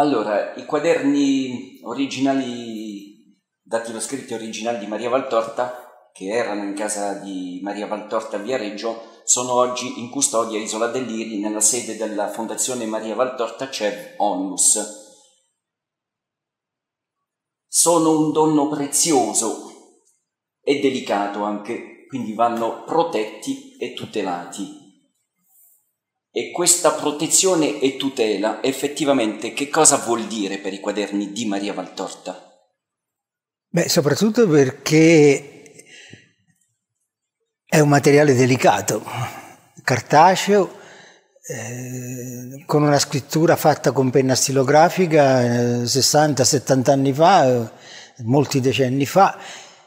Allora, i quaderni originali, dati lo scritto originale di Maria Valtorta, che erano in casa di Maria Valtorta a Viareggio, sono oggi in custodia a Isola dell'Iri nella sede della Fondazione Maria Valtorta CEV Onlus. Sono un dono prezioso e delicato anche, quindi vanno protetti e tutelati. E questa protezione e tutela effettivamente che cosa vuol dire per i quaderni di Maria Valtorta? Beh, soprattutto perché è un materiale delicato, cartaceo, eh, con una scrittura fatta con penna stilografica eh, 60-70 anni fa, eh, molti decenni fa,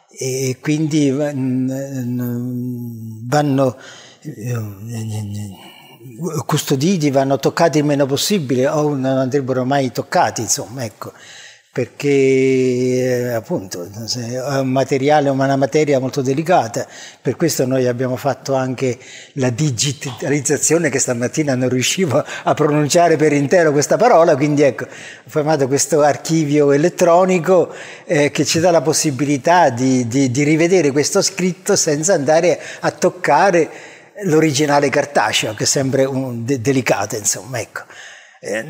e quindi mm, eh, vanno eh, custoditi, vanno toccati il meno possibile o non andrebbero mai toccati, insomma, ecco, perché eh, appunto è un materiale, una materia molto delicata, per questo noi abbiamo fatto anche la digitalizzazione che stamattina non riuscivo a pronunciare per intero questa parola, quindi ecco, ho formato questo archivio elettronico eh, che ci dà la possibilità di, di, di rivedere questo scritto senza andare a toccare l'originale cartaceo, che è sempre un, de, delicata, insomma, ecco. Eh,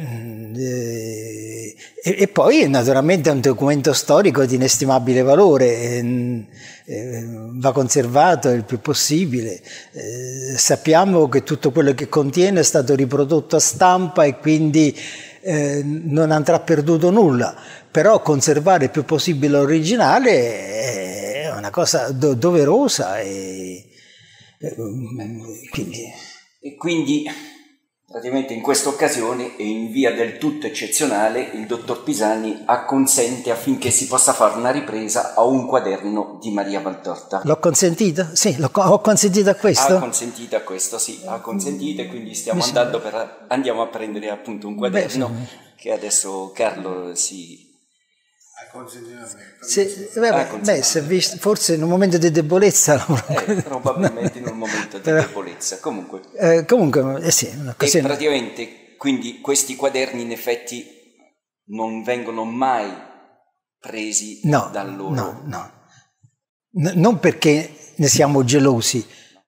eh, e, e, poi naturalmente è un documento storico di inestimabile valore, eh, va conservato il più possibile. sappiamo che tutto quello che contiene è stato riprodotto a stampa e quindi non andrà perduto nulla, però conservare il più possibile l'originale è una cosa do doverosa. E, quindi. E quindi praticamente in questa occasione e in via del tutto eccezionale il dottor Pisani acconsente affinché si possa fare una ripresa a un quaderno di Maria Valtorta. L'ho consentito? Sì, l'ho, ho consentito a questo? Ha consentito a questo, sì, ha consentito e quindi stiamo andando per, andiamo a prendere appunto un quaderno Beh, sì. che adesso Carlo si Ah, se, vabbè, ah, beh, se vist, forse in un momento di debolezza eh, probabilmente in un momento di debolezza comunque, eh, comunque eh sì, e praticamente quindi questi quaderni in effetti non vengono mai presi no, dal loro no, no. N- non perché ne siamo gelosi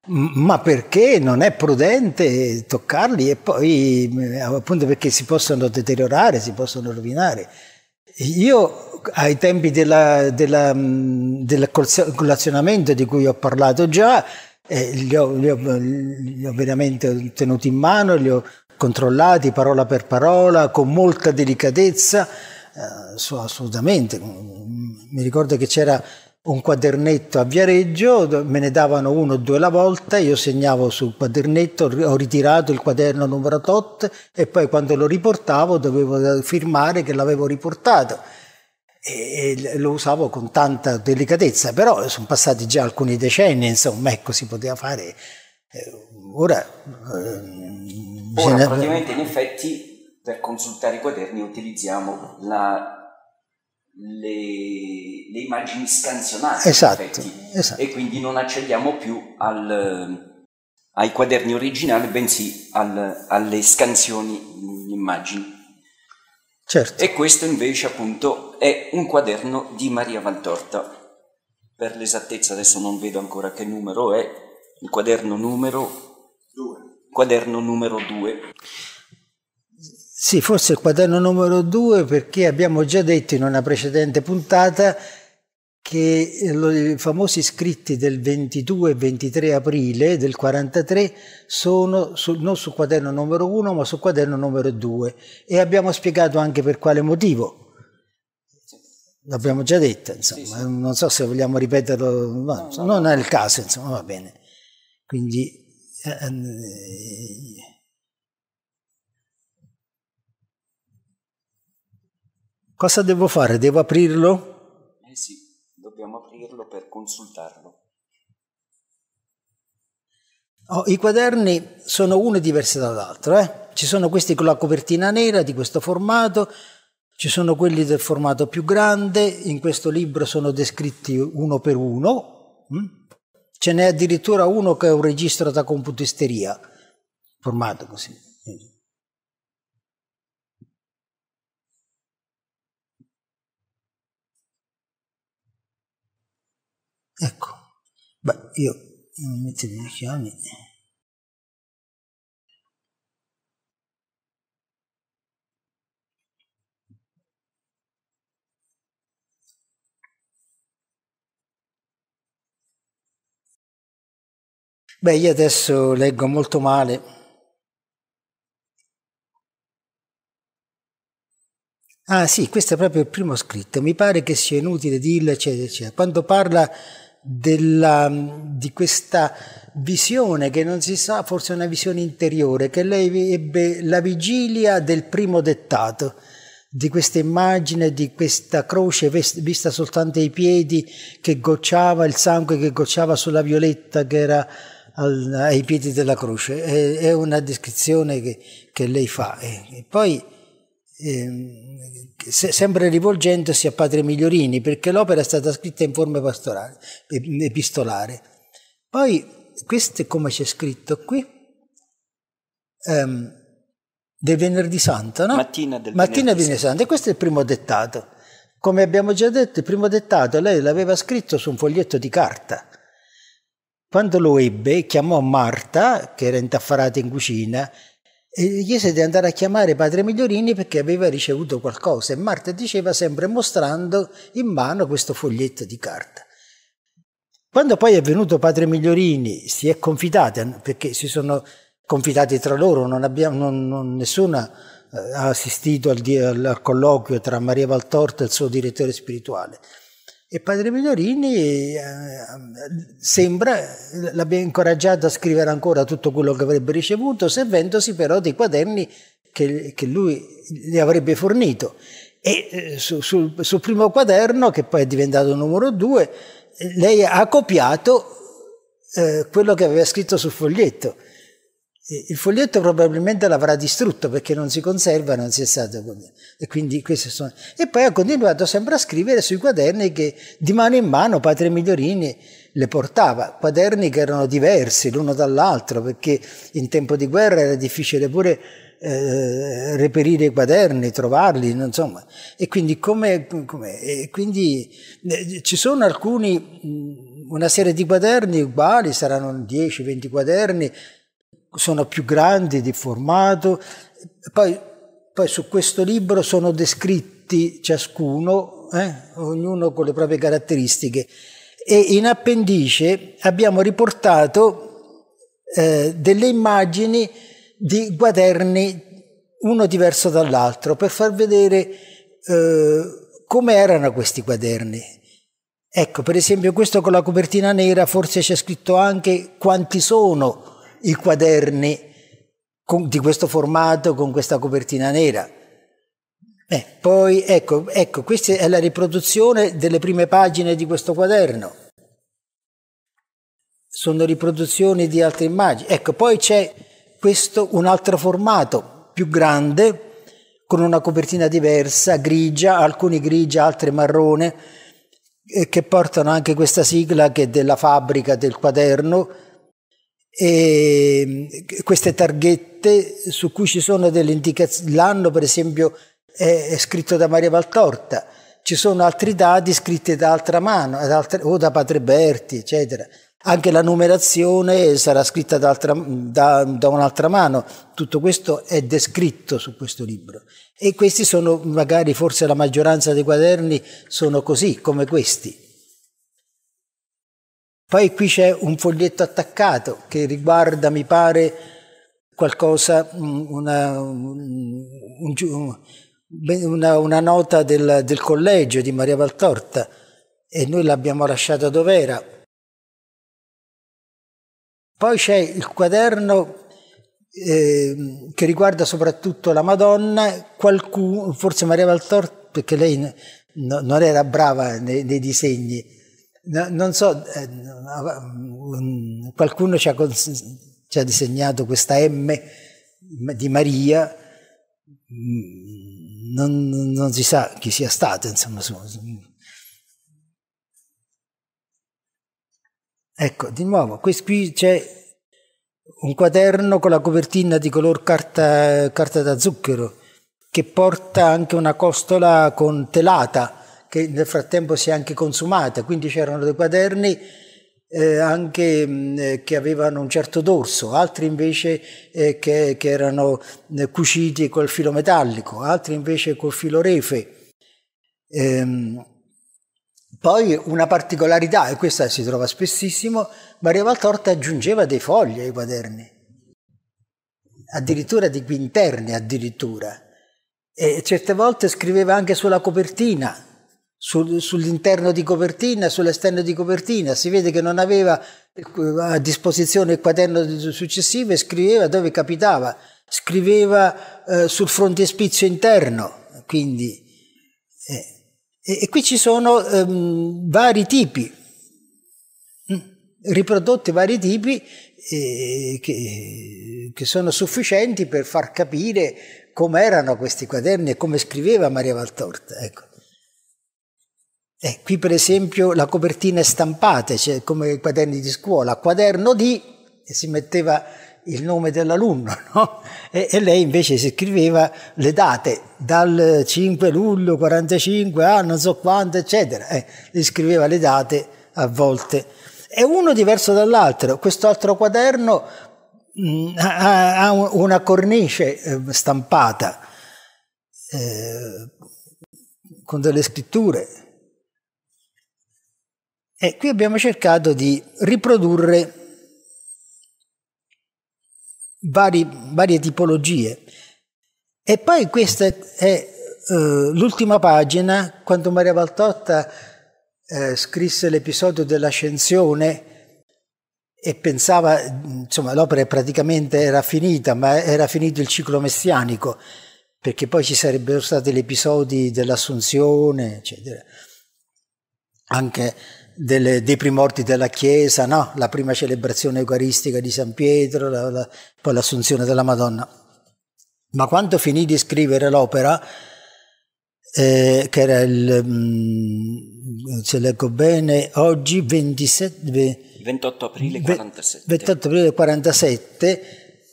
ma perché non è prudente toccarli e poi eh, appunto perché si possono deteriorare si possono rovinare io ai tempi della, della, mm, del collazionamento di cui ho parlato già, eh, li, ho, li, ho, li, ho, veramente tenuti in mano, li ho controllati parola per parola, con molta delicatezza, eh, assolutamente. Mm, mi ricordo che c'era un quadernetto a Viareggio, me ne davano uno o due alla volta, io segnavo sul quadernetto, ho ritirato il quaderno numero 8 e poi quando lo riportavo dovevo eh, firmare che l'avevo riportato e lo usavo con tanta delicatezza, però eh, sono passati già alcuni decenni, insomma, ecco, si poteva fare. Eh, ora, ehm, Ora ne... praticamente in effetti per consultare i quaderni utilizziamo la, le, le, immagini scansionate esatto, esatto. e quindi non accediamo più al, ai quaderni originali, bensì al, alle scansioni in immagini. Certo. E questo invece appunto è un quaderno di Maria Valtorta. Per l'esattezza adesso non vedo ancora che numero è, il quaderno numero 2. Quaderno numero 2. Sì, forse il quaderno numero 2 perché abbiamo già detto in una precedente puntata che eh, i famosi scritti del 22 e 23 aprile del 43 sono su, non sul quaderno numero 1 ma sul quaderno numero 2 e abbiamo spiegato anche per quale motivo. L'abbiamo già detto, insomma, sì, sì. non so se vogliamo ripeterlo, ma, no, non no. è il caso, insomma, va bene. Quindi... Eh, eh cosa devo fare? Devo aprirlo? Eh sì per consultarlo. Oh, I quaderni sono uno diversi dall'altro. Eh? Ci sono questi con la copertina nera di questo formato, ci sono quelli del formato più grande, in questo libro sono descritti uno per uno, mm. ce n'è addirittura uno che è un registro da computisteria, formato così. Ecco, beh, io non mettermi le chiavi. Beh, io adesso leggo molto male. Ah sì, questo è proprio il primo scritto, mi pare che sia inutile dirlo, eccetera, eccetera. Quando parla della, di questa visione che non si sa, forse una visione interiore, che lei ebbe la vigilia del primo dettato, di questa immagine, di questa croce vista soltanto ai piedi che gocciava, il sangue che gocciava sulla violetta che era al, ai piedi della croce. È, è una descrizione che, che lei fa. E poi eh, sempre rivolgendosi a Padre Migliorini, perché l'opera è stata scritta in forma epistolare. Poi, questo è come c'è scritto qui, ehm, del venerdì santo, no? Mattina del Mattina venerdì, venerdì santo. E questo è il primo dettato. Come abbiamo già detto, il primo dettato lei l'aveva scritto su un foglietto di carta. Quando lo ebbe, chiamò Marta, che era intaffarata in cucina, e gli chiese di andare a chiamare padre Migliorini perché aveva ricevuto qualcosa e Marta diceva sempre mostrando in mano questo foglietto di carta. Quando poi è venuto padre Migliorini si è confidata, perché si sono confidati tra loro, non abbiamo, non, non, nessuna eh, ha assistito al, al colloquio tra Maria Valtorta e il suo direttore spirituale. E padre Migliorini eh, sembra l'abbia incoraggiato a scrivere ancora tutto quello che avrebbe ricevuto, servendosi però dei quaderni che, che lui gli avrebbe fornito. E eh, su, sul, sul primo quaderno, che poi è diventato numero due, eh, lei ha copiato eh, quello che aveva scritto sul foglietto il foglietto probabilmente l'avrà distrutto perché non si conserva, non si è stato e quindi queste sono. E poi ha continuato sempre a scrivere sui quaderni che di mano in mano Padre Migliorini le portava, quaderni che erano diversi l'uno dall'altro perché in tempo di guerra era difficile pure eh, reperire i quaderni, trovarli, insomma. E quindi, come, come, e quindi eh, ci sono alcuni, mm, una serie di quaderni uguali, saranno 10-20 quaderni sono più grandi di formato. Poi, poi su questo libro sono descritti ciascuno, eh, ognuno con le proprie caratteristiche. E in appendice abbiamo riportato eh, delle immagini di quaderni uno diverso dall'altro per far vedere eh, come erano questi quaderni. Ecco, per esempio questo con la copertina nera forse c'è scritto anche quanti sono i quaderni con, di questo formato con questa copertina nera. Eh, poi ecco, ecco, questa è la riproduzione delle prime pagine di questo quaderno. Sono riproduzioni di altre immagini. Ecco, poi c'è questo un altro formato più grande con una copertina diversa, grigia, alcuni grigia, altri marrone, eh, che portano anche questa sigla che è della fabbrica del quaderno, e eh, queste targhette su cui ci sono delle indicazioni, l'anno per esempio è, è, scritto da Maria Valtorta, ci sono altri dati scritti da altra mano altre, o da Padre Berti, eccetera. Anche la numerazione sarà scritta da, da, da un'altra mano, tutto questo è descritto su questo libro. E questi sono, magari forse la maggioranza dei quaderni sono così, come questi. Poi qui c'è un foglietto attaccato che riguarda, mi pare, qualcosa, una, un, una, una nota del, del collegio di Maria Valtorta e noi l'abbiamo lasciata dov'era. Poi c'è il quaderno eh, che riguarda soprattutto la Madonna, qualcuno, forse Maria Valtorta, perché lei no, non era brava nei, nei disegni, No, non so, eh, qualcuno ci ha, ci ha, disegnato questa M di Maria, mm, non, non si sa chi sia stata, insomma. Ecco, di nuovo, qui c'è un quaderno con la copertina di color carta, carta da zucchero che porta anche una costola con telata che nel frattempo si è anche consumata, quindi c'erano dei quaderni eh, anche mh, mm, eh, che avevano un certo dorso, altri invece eh, che, che, erano eh, cuciti col filo metallico, altri invece col filo refe. Ehm, poi una particolarità, e questa si trova spessissimo, Maria Valtorta aggiungeva dei fogli ai quaderni, addirittura di quinterni, addirittura. E certe volte scriveva anche sulla copertina, sul, sull'interno di copertina, sull'esterno di copertina, si vede che non aveva eh, a disposizione il quaderno successivo e scriveva dove capitava, scriveva eh, sul frontespizio interno, quindi... Eh. E, e, qui ci sono ehm, vari tipi, mm, riprodotti vari tipi eh, che, che sono sufficienti per far capire come erano questi quaderni e come scriveva Maria Valtorta. Ecco. Eh, qui per esempio la copertina è stampata, cioè come i quaderni di scuola, quaderno di, e si metteva il nome dell'alunno, no? e, e, lei invece si scriveva le date, dal 5 luglio 45 a ah, non so quanto, eccetera, eh, le scriveva le date a volte. È uno diverso dall'altro, questo altro quaderno mh, mm, ha, ha, una cornice eh, stampata eh, con delle scritture e qui abbiamo cercato di riprodurre vari, varie tipologie. E poi questa è uh, l'ultima pagina, quando Maria Valtotta uh, scrisse l'episodio dell'ascensione e pensava, insomma l'opera praticamente era finita, ma era finito il ciclo messianico, perché poi ci sarebbero stati gli episodi dell'assunzione, eccetera. Anche delle, dei primordi della Chiesa, no? la prima celebrazione eucaristica di San Pietro, la, la, poi l'assunzione della Madonna. Ma quando finì di scrivere l'opera, eh, che era il, mm, se leggo bene, oggi 27, 28 aprile 47. 28 aprile 47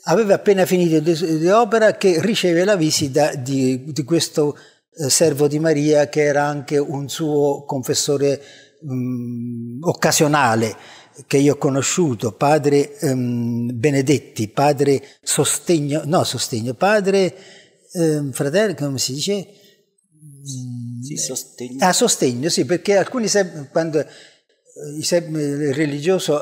aveva appena finito l'opera che riceve la visita di, di questo eh, servo di Maria che era anche un suo confessore mh, mm, occasionale che io ho conosciuto, padre ehm, Benedetti, padre Sostegno, no Sostegno, padre ehm, fratello, come si dice? Mm, sì, sostegno. Ah, sostegno, sì, perché alcuni quando eh, il religioso,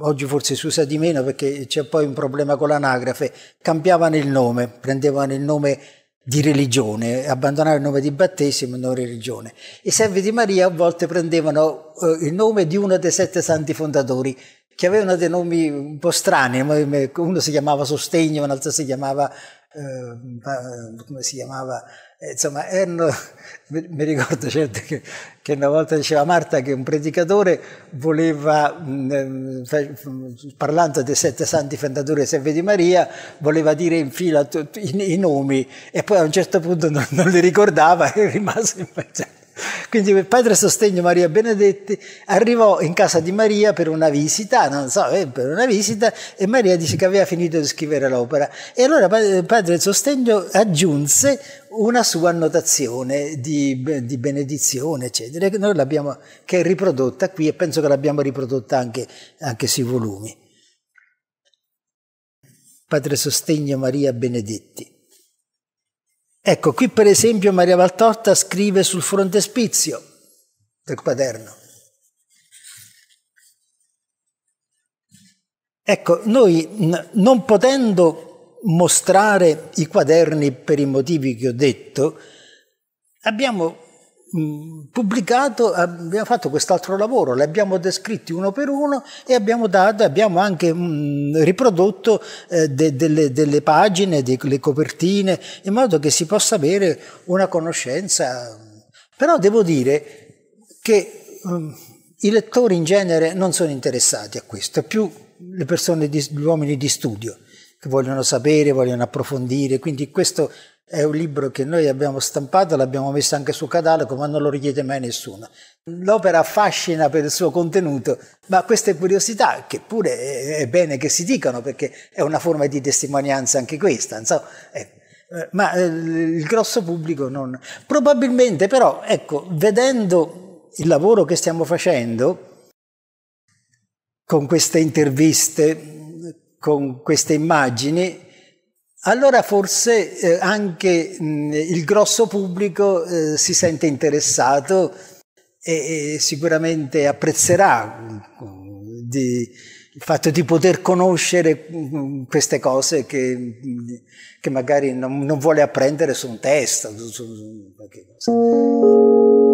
oggi forse si usa di meno perché c'è poi un problema con l'anagrafe, cambiavano il nome, prendevano il nome di religione, abbandonare il nome di battesimo e non religione. I servi di Maria a volte prendevano eh, il nome di uno dei sette santi fondatori, che avevano dei nomi un po' strani, uno si chiamava Sostegno, un altro si chiamava, eh, come si chiamava eh, insomma, erano, mi ricordo certo che, che, una volta diceva Marta che un predicatore voleva, mh, mm, ehm, mm, parlando dei sette santi fondatori serve di Maria, voleva dire in fila i, i, nomi e poi a un certo punto non, non li ricordava e rimase in mezzo. Quindi per Padre Sostegno Maria Benedetti arrivò in casa di Maria per una visita, non so, eh, per una visita, e Maria dice che aveva finito di scrivere l'opera. E allora Padre Sostegno aggiunse una sua annotazione di, di benedizione, eccetera, che, noi l'abbiamo, che è riprodotta qui e penso che l'abbiamo riprodotta anche, anche sui volumi. Padre Sostegno Maria Benedetti. Ecco, qui per esempio Maria Valtorta scrive sul frontespizio del quaderno. Ecco, noi non potendo mostrare i quaderni per i motivi che ho detto, abbiamo pubblicato, abbiamo fatto quest'altro lavoro, li abbiamo descritti uno per uno e abbiamo, dato, abbiamo anche mh, riprodotto eh, de, delle, delle, pagine, delle copertine, in modo che si possa avere una conoscenza. Però devo dire che mh, i lettori in genere non sono interessati a questo, più le persone, di, gli uomini di studio che vogliono sapere, vogliono approfondire, quindi questo è un libro che noi abbiamo stampato, l'abbiamo messo anche sul catalogo, ma non lo richiede mai nessuno. L'opera affascina per il suo contenuto, ma queste curiosità, che pure è bene che si dicano, perché è una forma di testimonianza anche questa, insomma, ecco eh, ma eh, il grosso pubblico non. Probabilmente però, ecco, vedendo il lavoro che stiamo facendo con queste interviste, con queste immagini, allora forse eh, anche mh, mm, il grosso pubblico eh, si sente interessato e, e sicuramente apprezzerà mm, di, il fatto di poter conoscere mm, queste cose che, che magari non, non, vuole apprendere su un testo. Su, su, su